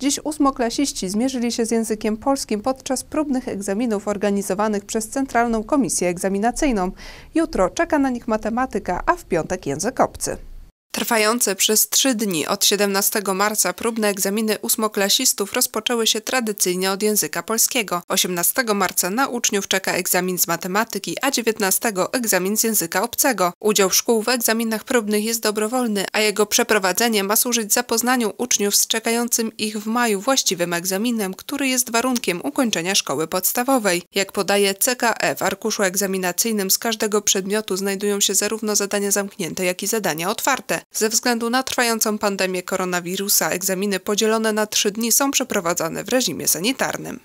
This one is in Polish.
Dziś ósmoklasiści zmierzyli się z językiem polskim podczas próbnych egzaminów organizowanych przez Centralną Komisję Egzaminacyjną. Jutro czeka na nich matematyka, a w piątek język obcy. Trwające przez trzy dni od 17 marca próbne egzaminy ósmoklasistów rozpoczęły się tradycyjnie od języka polskiego. 18 marca na uczniów czeka egzamin z matematyki, a 19 egzamin z języka obcego. Udział szkół w egzaminach próbnych jest dobrowolny, a jego przeprowadzenie ma służyć zapoznaniu uczniów z czekającym ich w maju właściwym egzaminem, który jest warunkiem ukończenia szkoły podstawowej. Jak podaje CKE, w arkuszu egzaminacyjnym z każdego przedmiotu znajdują się zarówno zadania zamknięte, jak i zadania otwarte. Ze względu na trwającą pandemię koronawirusa egzaminy podzielone na trzy dni są przeprowadzane w reżimie sanitarnym.